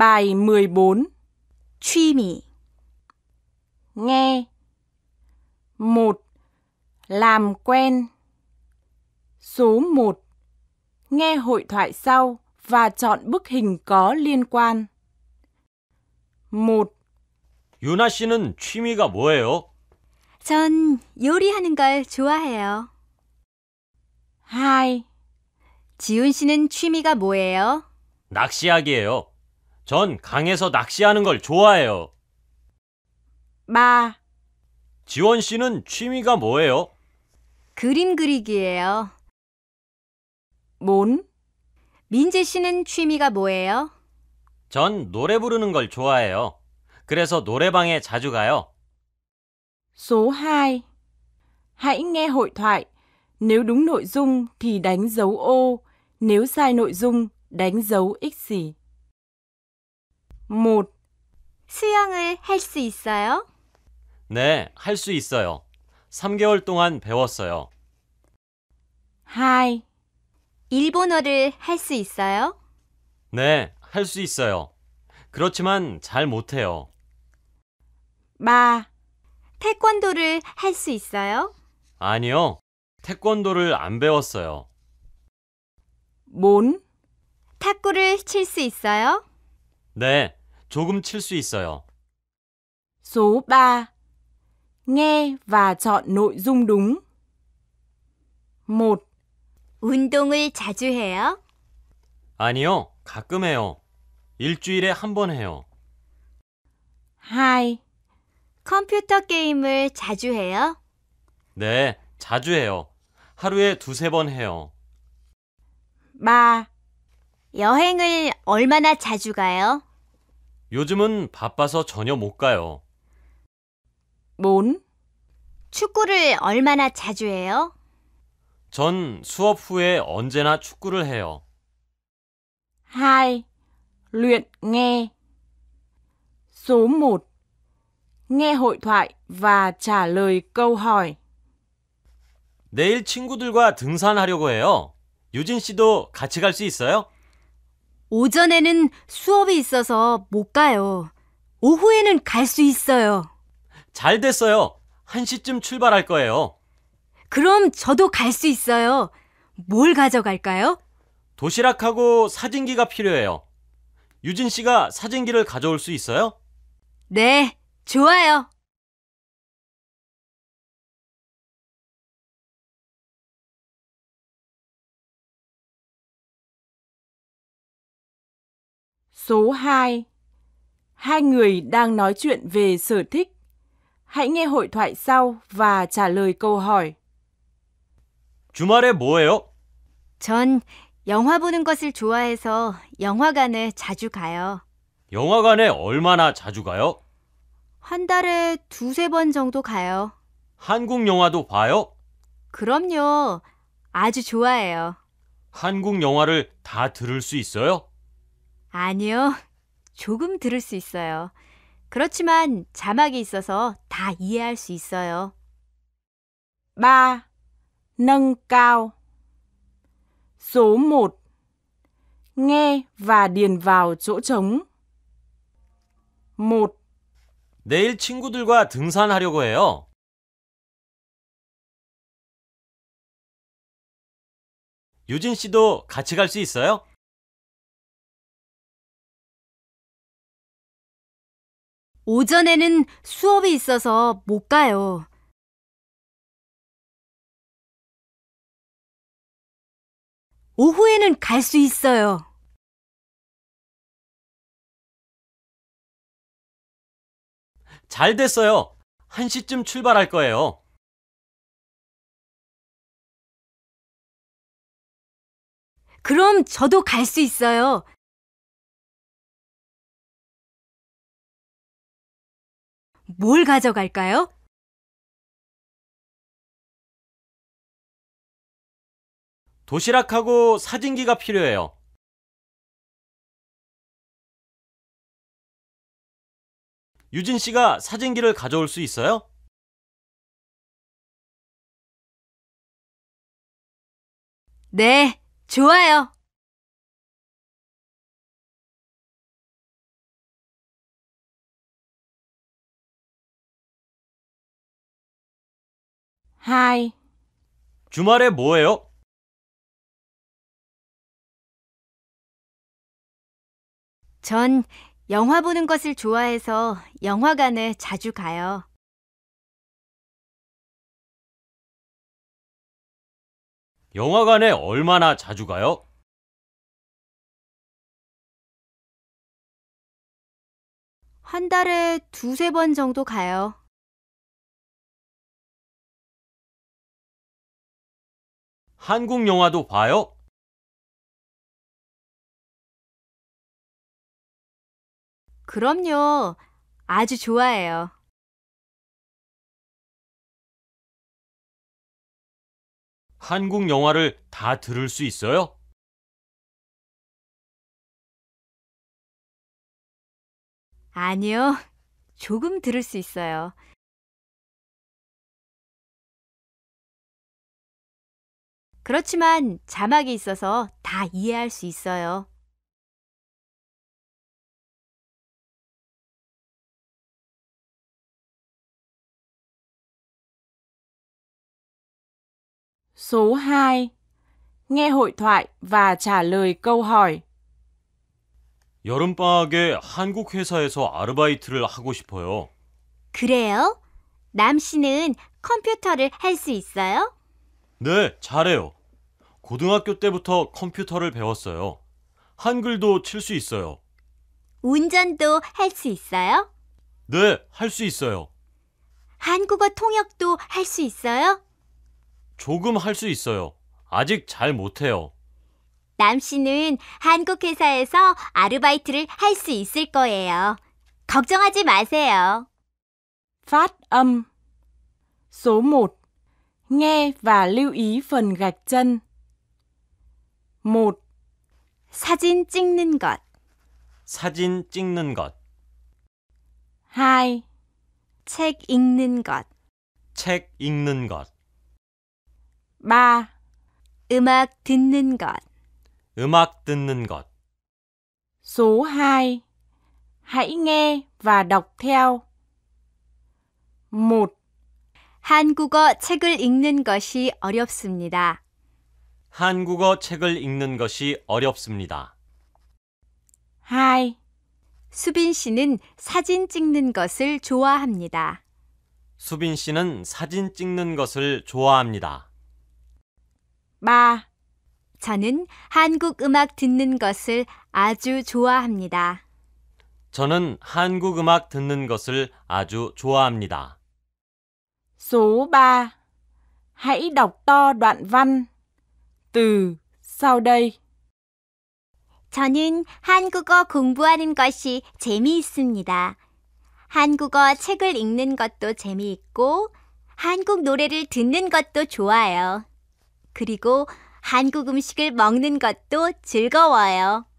Bài 14 Truy mỉ Nghe một Làm quen Số 1. Nghe hội thoại sau và chọn bức hình có liên quan. 1. 유나 씨는 취미가 뭐예요? 전 요리하는 걸 좋아해요. 2. 지훈 씨는 취미가 뭐예요? 낚시하기예요. 전 강에서 낚시하는 걸 좋아해요. 마, 지원 씨는 취미가 뭐예요? 그림 그리기예요. 몬, 민재 씨는 취미가 뭐예요? 전 노래 부르는 걸 좋아해요. 그래서 노래방에 자주 가요. Số 2. Hãy nghe hội thoại. Nếu đúng nội dung thì đánh dấu ô, nếu sai nội dung đánh dấu x xỉ. m 수영을 할 수 있어요? 네, 할 수 있어요. 3개월 동안 배웠어요. h a 일본어를 할 수 있어요? 네, 할 수 있어요. 그렇지만 잘 못해요. b 태권도를 할 수 있어요? 아니요, 태권도를 안 배웠어요. b 탁구를 칠 수 있어요? 네, 조금 칠 수 있어요. Số 3. Nghe và chọn nội dung đúng. 1. 운동을 자주 해요? 아니요, 가끔 해요. 일주일에 한 번 해요. 2. 컴퓨터 게임을 자주 해요? 네, 자주 해요. 하루에 두세 번 해요. 3. 여행을 얼마나 자주 가요? 요즘은 바빠서 전혀 못 가요. 뭔? 축구를 얼마나 자주 해요? 전 수업 후에 언제나 축구를 해요. Hai, l u y 1. Nghe hội thoại 내일 친구들과 등산하려고 해요. 유진 씨도 같이 갈 수 있어요? 오전에는 수업이 있어서 못 가요. 오후에는 갈 수 있어요. 잘 됐어요. 1시쯤 출발할 거예요. 그럼 저도 갈 수 있어요. 뭘 가져갈까요? 도시락하고 사진기가 필요해요. 유진 씨가 사진기를 가져올 수 있어요? 네, 좋아요. Số 2 Hai người đang nói chuyện về sở thích. Hãy nghe hội thoại sau và trả lời câu hỏi. 주말에 뭐해요? 전 영화 보는 것을 좋아해서 영화관에 자주 가요. 영화관에 얼마나 자주 가요? 한 달에 두세 번 정도 가요. 한국 영화도 봐요? 그럼요. 아주 좋아해요. 한국 영화를 다 들을 수 있어요? 아니요. 조금 들을 수 있어요. 그렇지만 자막이 있어서 다 이해할 수 있어요. 마, a 까 â 소, 못. 네, 와, o Số 1 n g điền vào chỗ trống 1. 내일 친구들과 등산하려고 해요. 유진 씨도 같이 갈 수 있어요? 오전에는 수업이 있어서 못 가요. 오후에는 갈 수 있어요. 잘 됐어요. 1시쯤 출발할 거예요. 그럼 저도 갈 수 있어요. 뭘 가져갈까요? 도시락하고 사진기가 필요해요. 유진 씨가 사진기를 가져올 수 있어요? 네, 좋아요. h a 주말에 뭐해요? 전 영화 보는 것을 좋아해서 영화관에 자주 가요. 영화관에 얼마나 자주 가요? 한 달에 두세 번 정도 가요. 한국 영화도 봐요? 그럼요. 아주 좋아해요. 한국 영화를 다 들을 수 있어요? 아니요. 조금 들을 수 있어요. 그렇지만 자막이 있어서 다 이해할 수 있어요. s 2. Nghe hội thoại và trả lời câu hỏi. 여름방학에 한국 회사에서 아르바이트를 하고 싶어요. 그래요? 남 씨는 컴퓨터를 할 수 있어요? 네, 잘해요. 고등학교 때부터 컴퓨터를 배웠어요. 한글도 칠 수 있어요. 운전도 할 수 있어요? 네, 할 수 있어요. 한국어 통역도 할 수 있어요? 조금 할 수 있어요. 아직 잘 못해요. 남 씨는 한국 회사에서 아르바이트를 할 수 있을 거예요. 걱정하지 마세요. Phát âm Số 1 Nghe và lưu ý phần gạch chân m 사진 찍는 것 사진 찍는 것 h a 책 읽는 것책 읽는 것 b 음악 듣는 것 음악 듣는 것 Số 2. Hãy nghe và đọc theo. 1. 한국어 책을 읽는 것이 어렵습니다. 한국어 책을 읽는 것이 어렵습니다. 하이. 수빈 씨는 사진 찍는 것을 좋아합니다. 수빈 씨는 사진 찍는 것을 좋아합니다. 마. 저는 한국 음악 듣는 것을 아주 좋아합니다. 저는 한국 음악 듣는 것을 아주 좋아합니다. Số 3. h đọc to đoạn văn. từ sau đây. 저는 한국어 공부하는 것이 재미있습니다. 한국어 책을 읽는 것도 재미있고 한국 노래를 듣는 것도 좋아요. 그리고 한국 음식을 먹는 것도 즐거워요.